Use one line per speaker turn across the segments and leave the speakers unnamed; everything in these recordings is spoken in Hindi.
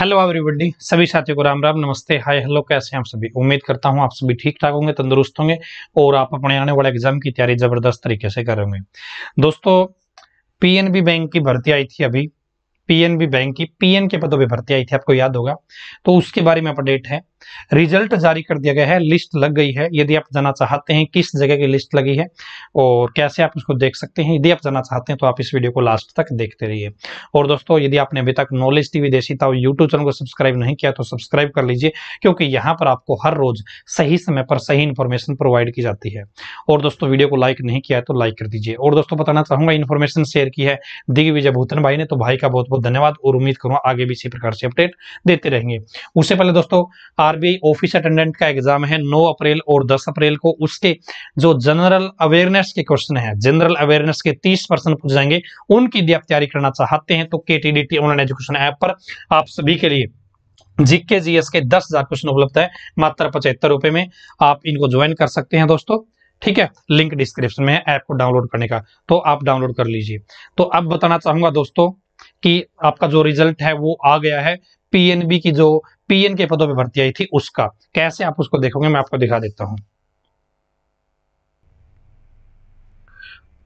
हेलो एवरीबडी सभी साथियों को राम राम नमस्ते हाय हेलो कैसे हैं आप सभी उम्मीद करता हूं आप सभी ठीक ठाक होंगे तंदुरुस्त होंगे और आप अपने आने वाले एग्जाम की तैयारी जबरदस्त तरीके से करेंगे दोस्तों पीएनबी बैंक की भर्ती आई थी अभी पीएनबी बैंक की पीएन के पदों पर भर्ती आई थी आपको याद होगा तो उसके बारे में अपडेट है रिजल्ट जारी कर दिया गया है लिस्ट लग गई है यदि आप जाना चाहते हैं किस जगह की लिस्ट लगी है और कैसे आप उसको देख सकते हैं यदि आप जाना चाहते हैं तो आप इस वीडियो को लास्ट तक देखते रहिए और दोस्तों यदि आपने अभी तक नॉलेज टीवी देसी था यूट्यूब चैनल को सब्सक्राइब नहीं किया तो सब्सक्राइब कर लीजिए क्योंकि यहाँ पर आपको हर रोज सही समय पर सही इन्फॉर्मेशन प्रोवाइड की जाती है और दोस्तों वीडियो को लाइक नहीं किया है तो लाइक कर दीजिए और दोस्तों बताना चाहूंगा इन्फॉर्मेशन शेयर की है दिग्विजय भूतन भाई ने तो भाई का बहुत बहुत धन्यवाद और उम्मीद करूंगा आगे भी इसी प्रकार से अपडेट देते रहेंगे उससे पहले दोस्तों आर आरबीआई ऑफिस अटेंडेंट का एग्जाम है 9 अप्रैल और 10 अप्रैल को उसके जो जनरल अवेयरनेस के क्वेश्चन है जनरल अवेयरनेस के 30 परसेंट पूछ जाएंगे उनकी यदि आप तैयारी करना चाहते हैं तो के ऑनलाइन एजुकेशन ऐप पर आप सभी के लिए जीके जीएस के दस हजार क्वेश्चन उपलब्ध है मात्र पचहत्तर रुपए में आप इनको ज्वाइन कर सकते हैं दोस्तों ठीक है लिंक डिस्क्रिप्शन में ऐप को डाउनलोड करने का तो आप डाउनलोड कर लीजिए तो अब बताना चाहूंगा दोस्तों कि आपका जो रिजल्ट है वो आ गया है पीएनबी की जो पीएन के पदों पे भर्ती आई थी उसका कैसे आप उसको देखोगे मैं आपको दिखा देता हूं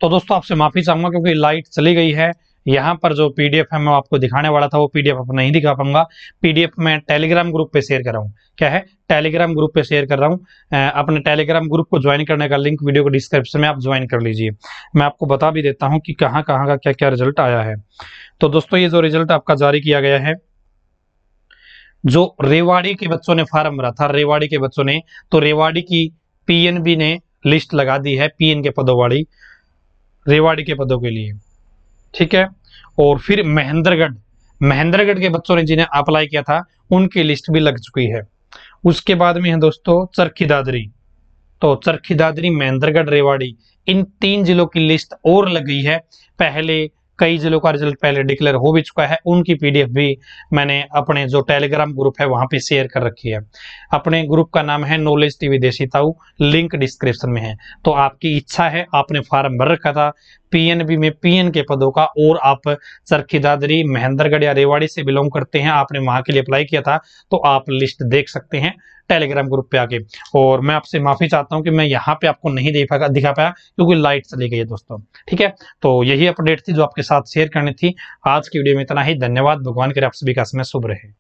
तो दोस्तों आपसे माफी चाहूंगा क्योंकि लाइट चली गई है यहाँ पर जो पीडीएफ है मैं आपको दिखाने वाला था वो पीडीएफ आपको नहीं दिखा पाऊंगा पीडीएफ मैं टेलीग्राम ग्रुप पे शेयर कर रहा हूँ क्या है टेलीग्राम ग्रुप पे शेयर कर रहा हूँ अपने टेलीग्राम ग्रुप को ज्वाइन करने का लिंक वीडियो को डिस्क्रिप्शन में आप ज्वाइन कर लीजिए मैं आपको बता भी देता हूँ कि कहाँ कहाँ का क्या क्या रिजल्ट आया है तो दोस्तों ये जो रिजल्ट आपका जारी किया गया है जो रेवाड़ी के बच्चों ने फार्म भरा था रेवाड़ी के बच्चों ने तो रेवाड़ी की पीएनबी ने लिस्ट लगा दी है पीएन के पदों वाली रेवाड़ी के पदों के लिए ठीक है और फिर महेंद्रगढ़ महेंद्रगढ़ के बच्चों ने जिन्हें अप्लाई किया था उनकी लिस्ट भी लग चुकी है उसके बाद में है दोस्तों चरखी दादरी तो चरखी दादरी महेंद्रगढ़ रेवाड़ी इन तीन जिलों की लिस्ट और लग गई है पहले कई जिलों का रिजल्ट पहले डिक्लेयर हो भी चुका है उनकी पीडीएफ भी मैंने अपने जो टेलीग्राम ग्रुप है वहां पे शेयर कर रखी है अपने ग्रुप का नाम है नॉलेज टीवी देसी ताऊ लिंक डिस्क्रिप्शन में है तो आपकी इच्छा है आपने फॉर्म भर रखा था पीएनबी में पीएन के पदों का और आप चरखी दादरी महेंद्रगढ़ या रेवाड़ी से बिलोंग करते हैं आपने वहां के लिए अप्लाई किया था तो आप लिस्ट देख सकते हैं टेलीग्राम ग्रुप पे आके और मैं आपसे माफी चाहता हूं कि मैं यहाँ पे आपको नहीं दे पाया दिखा पाया क्योंकि लाइट चली गई है दोस्तों ठीक है तो यही अपडेट थी जो आपके साथ शेयर करनी थी आज की वीडियो में इतना ही धन्यवाद भगवान करे आप सभी का समय शुभ रहे